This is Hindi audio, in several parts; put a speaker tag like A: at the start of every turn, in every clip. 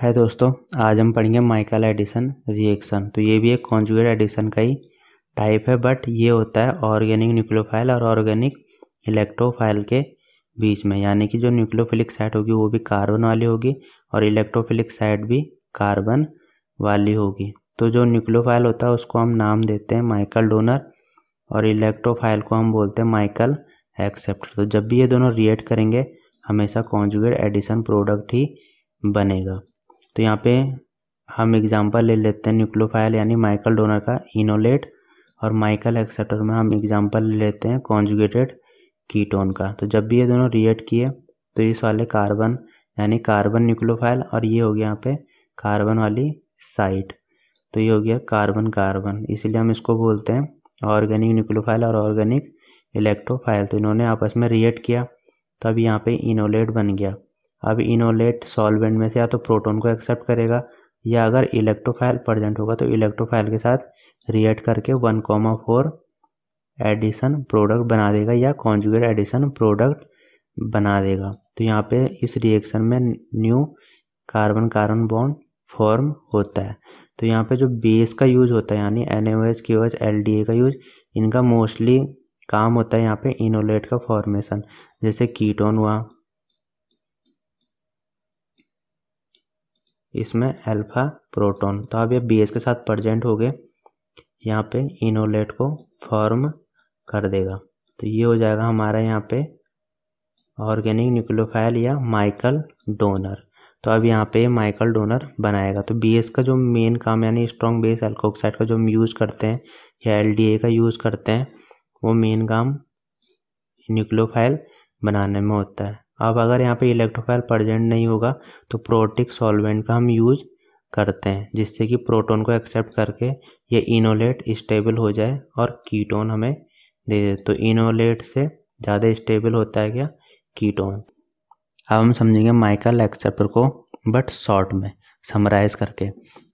A: है दोस्तों आज हम पढ़ेंगे माइकल एडिसन रिएक्शन तो ये भी एक कॉन्जुगेट एडिसन का ही टाइप है बट ये होता है ऑर्गेनिक न्यूक्लियोफाइल और ऑर्गेनिक इलेक्ट्रोफाइल के बीच में यानी कि जो न्यूक्लियोफिलिक साइड होगी वो भी कार्बन वाली होगी और इलेक्ट्रोफिलिक साइड भी कार्बन वाली होगी तो जो न्यूक्लियोफाइल होता है उसको हम नाम देते हैं माइकल डोनर और इलेक्ट्रोफाइल को हम बोलते हैं माइकल एक्सेप्टर तो जब भी ये दोनों रिएट करेंगे हमेशा कॉन्जुगेट एडिशन प्रोडक्ट ही बनेगा तो यहाँ पे हम एग्जांपल ले लेते हैं न्यूक्लियोफाइल यानी माइकल डोनर का इनोलेट और माइकल एक्सेप्टर में हम एग्जाम्पल ले लेते हैं कॉन्जुगेटेड कीटोन का तो जब भी ये दोनों रिएक्ट किए तो इस वाले कार्बन यानी कार्बन न्यूक्लोफाइल और ये हो गया यहाँ पे कार्बन वाली साइट तो ये हो गया कार्बन कार्बन इसीलिए हम इसको बोलते हैं ऑर्गेनिक न्यूक्लोफाइल और ऑर्गेनिक इलेक्ट्रोफाइल तो इन्होंने आपस में रिएक्ट किया तो अब यहाँ पे इनोलेट बन गया अब इनोलेट सॉल्वेंट में से या तो प्रोटोन को एक्सेप्ट करेगा या अगर इलेक्ट्रोफाइल प्रजेंट होगा तो इलेक्ट्रोफाइल के साथ रिएक्ट करके one comma four addition product बना देगा या कॉन्जुगेट एडिशन प्रोडक्ट बना देगा तो यहाँ पे इस रिएक्शन में new carbon carbon bond form होता है तो यहाँ पे जो बेस का यूज होता है यानी N O S Q H L D A का यूज इनका मोस्टली काम होता है यहाँ पे इनोलेट का फॉर्मेशन जैसे कीटोन हुआ इसमें अल्फा प्रोटोन तो आप ये बेस के साथ प्रजेंट हो गए यहाँ पे इनोलेट को फॉर्म कर देगा तो ये हो जाएगा हमारा यहाँ पे ऑर्गेनिक न्यूक्लियोफाइल या माइकल डोनर तो अब यहाँ पे माइकल डोनर बनाएगा तो बी का जो मेन काम यानी स्ट्रॉन्ग बेस एल्कोक्साइड का जो हम यूज़ करते हैं या एल का यूज़ करते हैं वो मेन काम न्यूक्लियोफाइल बनाने में होता है अब अगर यहाँ पे इलेक्ट्रोफाइल प्रजेंट नहीं होगा तो प्रोटिक सॉल्वेंट का हम यूज़ करते हैं जिससे कि प्रोटोन को एक्सेप्ट करके ये इनोलेट स्टेबल हो जाए और कीटोन हमें दे दे तो इनोलेट से ज़्यादा स्टेबल होता है क्या कीटोन अब हम समझेंगे माइकल एक्सेप्टर को बट शॉर्ट में समराइज़ करके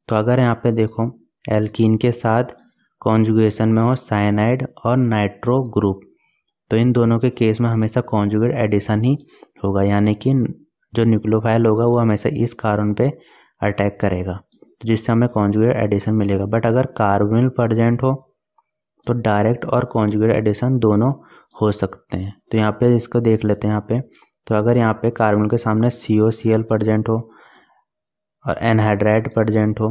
A: तो अगर यहाँ पे देखो एल्किन के साथ कॉन्जुगेशन में हो साइनाइड और नाइट्रो ग्रुप तो इन दोनों के केस में हमेशा कॉन्जुगेट एडिशन ही होगा यानी कि जो न्यूक्लोफाइल होगा वो हमेशा इस कार्बन पे अटैक करेगा तो जिससे हमें कॉन्जुगेट एडिशन मिलेगा बट अगर कार्बोनिल प्रजेंट हो तो डायरेक्ट और कॉन्जुगेट एडिशन दोनों हो सकते हैं तो यहाँ पे इसको देख लेते हैं यहाँ पे तो अगर यहाँ पे कार्बन के सामने सी ओ सी एल प्रजेंट हो और एनहाइड्राइड प्रजेंट हो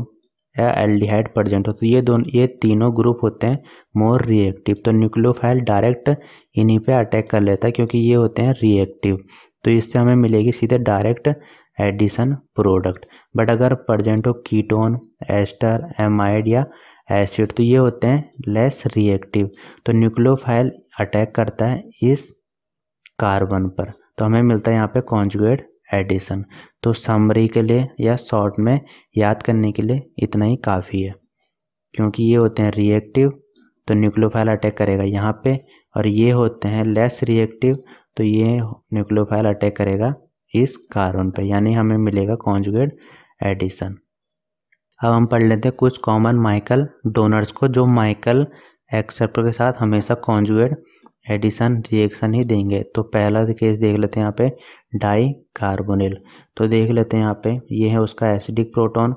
A: या एल्डिहाइड प्रजेंट हो तो ये दोनों ये तीनों ग्रुप होते हैं मोर रिएक्टिव तो न्यूक्लियोफाइल डायरेक्ट इन्हीं पे अटैक कर लेता है क्योंकि ये होते हैं रिएक्टिव तो इससे हमें मिलेगी सीधे डायरेक्ट एडिशन प्रोडक्ट बट अगर प्रजेंट हो कीटोन एस्टर एमाइड या एसिड तो ये होते हैं लेस रिएक्टिव तो न्यूक्लियोफाइल अटैक करता है इस कार्बन पर तो हमें मिलता है यहाँ पे कॉन्जुगेट एडिशन तो समरी के लिए या शॉर्ट में याद करने के लिए इतना ही काफ़ी है क्योंकि ये होते हैं रिएक्टिव तो न्यूक्लियोफाइल अटैक करेगा यहाँ पे और ये होते हैं लेस रिएक्टिव तो ये न्यूक्लियोफाइल अटैक करेगा इस कारण पर यानी हमें मिलेगा कॉन्जुगेट एडिशन अब हम पढ़ लेते हैं कुछ कॉमन माइकल डोनर्स को जो माइकल एक्सेप्टर के साथ हमेशा कॉन्जुगेट एडिशन रिएक्शन ही देंगे तो पहला केस देख लेते हैं यहाँ पे डाई कार्बोनिल तो देख लेते हैं यहाँ पे ये है उसका एसिडिक प्रोटॉन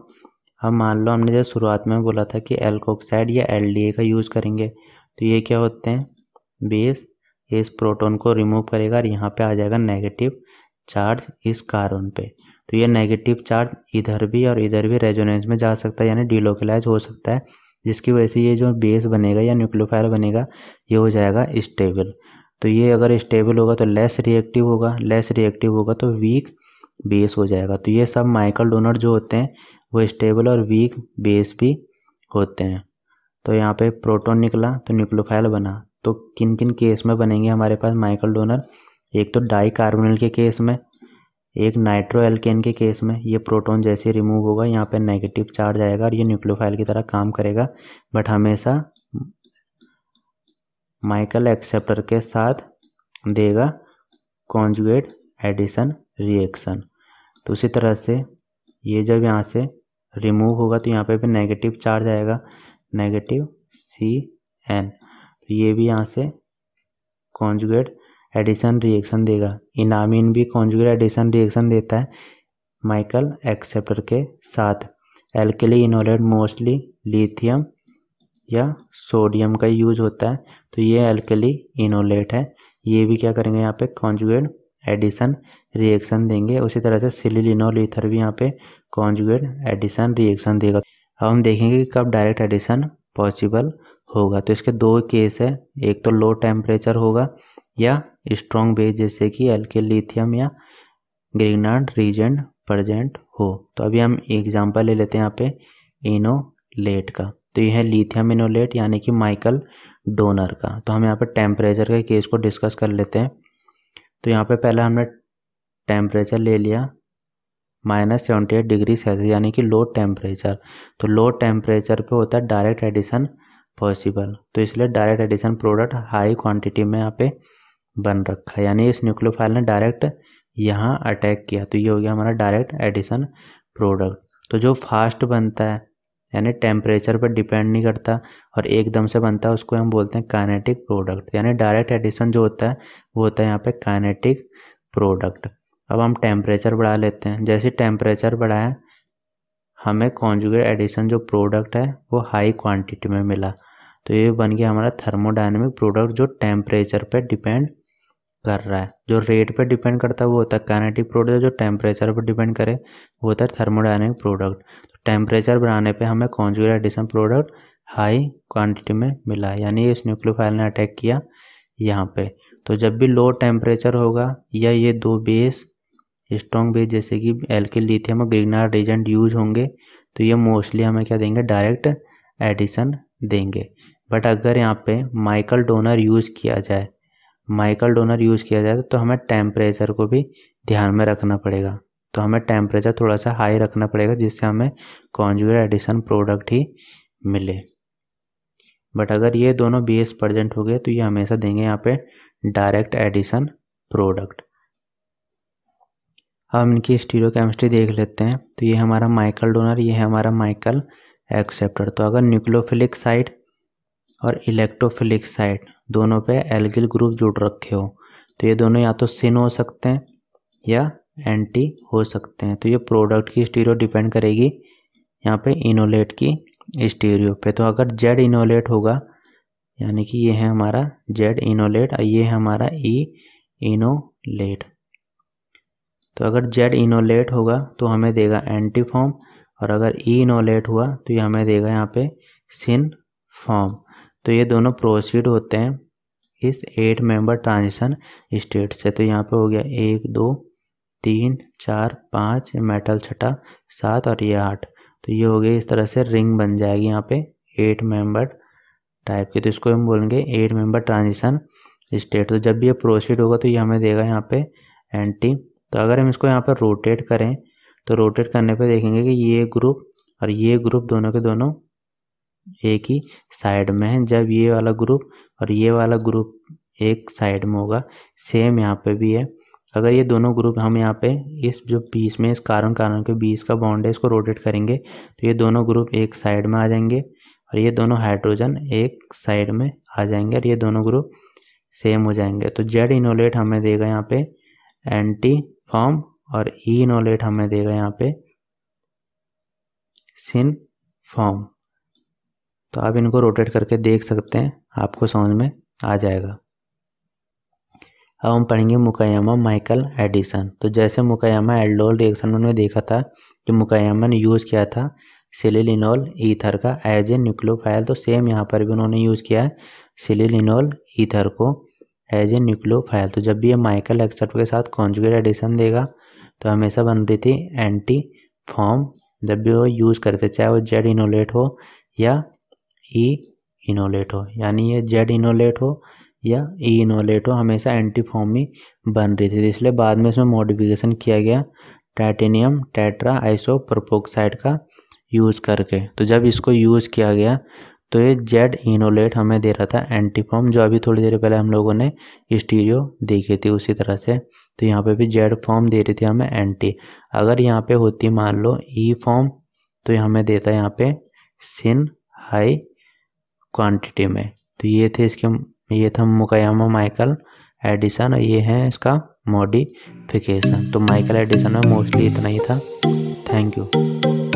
A: अब मान लो हमने जब शुरुआत में बोला था कि एल्कोक्साइड या एल का यूज़ करेंगे तो ये क्या होते हैं बेस इस प्रोटॉन को रिमूव करेगा और यहाँ पर आ जाएगा नेगेटिव चार्ज इस कार्बन पे तो ये नेगेटिव चार्ज इधर भी और इधर भी रेजोनेंस में जा सकता है यानी डिलोकलाइज हो सकता है जिसकी वजह से ये जो बेस बनेगा या न्यूक्लियोफाइल बनेगा ये हो जाएगा स्टेबल तो ये अगर स्टेबल होगा तो लेस रिएक्टिव होगा लेस रिएक्टिव होगा तो वीक बेस हो जाएगा तो ये सब माइकल डोनर जो होते हैं वो स्टेबल और वीक बेस भी होते हैं तो यहाँ पे प्रोटोन निकला तो न्यूक्लोफाइल बना तो किन किन केस में बनेंगे हमारे पास माइकल डोनर एक तो डाई के केस में एक नाइट्रो एल्केन के केस में ये प्रोटॉन जैसे रिमूव होगा यहाँ पे नेगेटिव चार्ज आएगा और ये न्यूक्लियोफाइल की तरह काम करेगा बट हमेशा माइकल एक्सेप्टर के साथ देगा कॉन्जुगेट एडिशन रिएक्शन तो उसी तरह से ये जब यहाँ से रिमूव होगा तो यहाँ पे भी नेगेटिव चार्ज आएगा नेगेटिव सी एन तो ये भी यहाँ से कॉन्जुगेट एडिशन रिएक्शन देगा इनामिन भी कॉन्जुगेट एडिशन रिएक्शन देता है माइकल एक्सेप्टर के साथ एल्केली इनोलेट मोस्टली लिथियम या सोडियम का यूज होता है तो ये एल्केली इनोलेट है ये भी क्या करेंगे यहाँ पे कॉन्जुगेट एडिशन रिएक्शन देंगे उसी तरह से सिलिलिनोल ईथर भी यहाँ पे कॉन्जुगेट एडिशन रिएक्शन देगा अब हम देखेंगे कि कब डायरेक्ट एडिशन पॉसिबल होगा तो इसके दो केस है एक तो लो टेम्परेचर होगा या स्ट्रॉन्ग बेस जैसे कि एल्किल लिथियम या ग्रीनार्ड रीजेंट प्रजेंट हो तो अभी हम एग्जांपल ले लेते हैं यहाँ पे इनोलेट का तो यह है लिथियम इनोलेट यानी कि माइकल डोनर का तो हम यहाँ पे टेम्परेचर के केस को डिस्कस कर लेते हैं तो यहाँ पे पहले हमने टेम्परेचर ले लिया minus seventy eight degree Celsius यानी कि लो टेम्परेचर तो लो टेम्परेचर पे होता है डायरेक्ट एडिशन पॉसिबल तो इसलिए direct addition product high quantity में यहाँ पे बन रखा है यानी इस न्यूक्लियोफाइल ने डायरेक्ट यहाँ अटैक किया तो ये हो गया हमारा डायरेक्ट एडिशन प्रोडक्ट तो जो फास्ट बनता है यानी टेम्परेचर पर डिपेंड नहीं करता और एकदम से बनता है उसको हम बोलते हैं काइनेटिक प्रोडक्ट यानी डायरेक्ट एडिशन जो होता है वो होता है यहाँ पे काइनेटिक प्रोडक्ट अब हम टेम्परेचर बढ़ा लेते हैं जैसे टेम्परेचर बढ़ाया हमें कॉन्जुगेट एडिशन जो प्रोडक्ट है वो हाई क्वांटिटी में मिला तो ये बन गया हमारा थर्मोडाइनमिक प्रोडक्ट जो टेम्परेचर पर डिपेंड कर रहा है जो रेट पे डिपेंड करता है वो होता है कैनेटिक प्रोडक्ट जो टेम्परेचर पर डिपेंड करे वो होता है थर्मोडाइनिक प्रोडक्ट तो टेम्परेचर बढ़ाने पे हमें conjugate addition product high quantity में मिला यानी इस न्यूक्लियोफाइल ने अटैक किया यहाँ पे तो जब भी लो टेम्परेचर होगा या ये दो बेस स्ट्रॉन्ग बेस जैसे कि एल्किल लिथियम और ग्रीनार रेजेंट यूज होंगे तो ये मोस्टली हमें क्या देंगे डायरेक्ट एडिशन देंगे बट अगर यहाँ पे माइकल डोनर यूज़ किया जाए माइकल डोनर यूज़ किया जाए तो हमें टेम्परेचर को भी ध्यान में रखना पड़ेगा तो हमें टेम्परेचर थोड़ा सा हाई रखना पड़ेगा जिससे हमें कॉन्जुगेट एडिशन प्रोडक्ट ही मिले बट अगर ये दोनों बी एस प्रजेंट हो गए तो ये हमेशा देंगे यहाँ पे डायरेक्ट एडिशन प्रोडक्ट हम इनकी स्टीरो केमिस्ट्री देख लेते हैं तो ये हमारा माइकल डोनर ये है हमारा माइकल एक्सेप्टर तो अगर न्यूक्लोफिलिक साइड और इलेक्ट्रोफिलिक साइड दोनों पे एल्गिल ग्रुप जुड़ रखे हो तो ये दोनों या तो सिन हो सकते हैं या एंटी हो सकते हैं तो ये प्रोडक्ट की स्टीरियो डिपेंड करेगी यहाँ पे इनोलेट की स्टीरियो पे तो अगर जेड इनोलेट होगा यानी कि ये है हमारा जेड इनोलेट और ये है हमारा ई e इनोलेट तो अगर जेड इनोलेट होगा तो हमें देगा एंटी फॉर्म और अगर ई e इनोलेट हुआ तो ये हमें देगा यहाँ पे सिन फॉर्म तो ये दोनों प्रोसीड होते हैं इस एट मेंबर ट्रांजिशन स्टेट से तो यहाँ पे हो गया एक दो तीन चार पाँच मेटल छठा सात और ये आठ तो ये हो गया इस तरह से रिंग बन जाएगी यहाँ पे एट मेंबर टाइप की तो इसको हम बोलेंगे एट मेंबर ट्रांजिशन स्टेट तो जब भी ये प्रोसीड होगा तो ये हमें देगा यहाँ पे एंटी तो अगर हम इसको यहाँ पर रोटेट करें तो रोटेट करने पर देखेंगे कि ये ग्रुप और ये ग्रुप दोनों के दोनों एक ही साइड में है जब ये वाला ग्रुप और ये वाला ग्रुप एक साइड में होगा सेम यहाँ पे भी है अगर ये दोनों ग्रुप हम यहाँ पे इस जो बीस में इस कारण कारण के बीस का बाउंड है इसको रोटेट करेंगे तो ये दोनों ग्रुप एक साइड में आ जाएंगे और ये दोनों हाइड्रोजन एक साइड में आ जाएंगे और ये दोनों ग्रुप सेम हो जाएंगे तो जेड इनोलेट हमें देगा यहाँ पे एंटी फॉर्म और ई e इनोलेट हमें देगा यहाँ पे सिन फॉर्म तो आप इनको रोटेट करके देख सकते हैं आपको समझ में आ जाएगा अब हम पढ़ेंगे मुकायामा माइकल एडिसन तो जैसे मुकायामा एल्डोल रिएक्शन में देखा था कि मुकायमा ने यूज़ किया था सिलिलिनोल ईथर का एज ए न्यूक्लियोफाइल तो सेम यहाँ पर भी उन्होंने यूज़ किया है सिलिलिनोल ईथर को एज ए न्यूक्लियोफाइल तो जब भी ये माइकल एक्सेप्ट के साथ कॉन्जुगेट एडिशन देगा तो हमेशा बन रही थी एंटी फॉर्म जब भी वो यूज़ करते चाहे वो जेड इनोलेट हो या ई e इनोलेट हो यानी ये जेड इनोलेट हो या ई e इनोलेट हो हमेशा एंटी फॉर्म ही बन रही थी इसलिए बाद में इसमें मॉडिफिकेशन किया गया टाइटेनियम टैट्रा आइसो प्रोपोक्साइड का यूज़ करके तो जब इसको यूज़ किया गया तो ये जेड इनोलेट हमें दे रहा था एंटी फॉर्म जो अभी थोड़ी देर पहले हम लोगों ने स्टीरियो देखी थी उसी तरह से तो यहाँ पे भी जेड फॉर्म दे रही थी हमें एंटी अगर यहाँ पे होती मान लो ई e फॉर्म तो ये हमें देता है यहाँ पे सिन हाई क्वांटिटी में तो ये थे इसके ये था मुकयामा माइकल एडिसन और ये है इसका मॉडिफिकेशन तो माइकल एडिसन में मोस्टली इतना ही था थैंक यू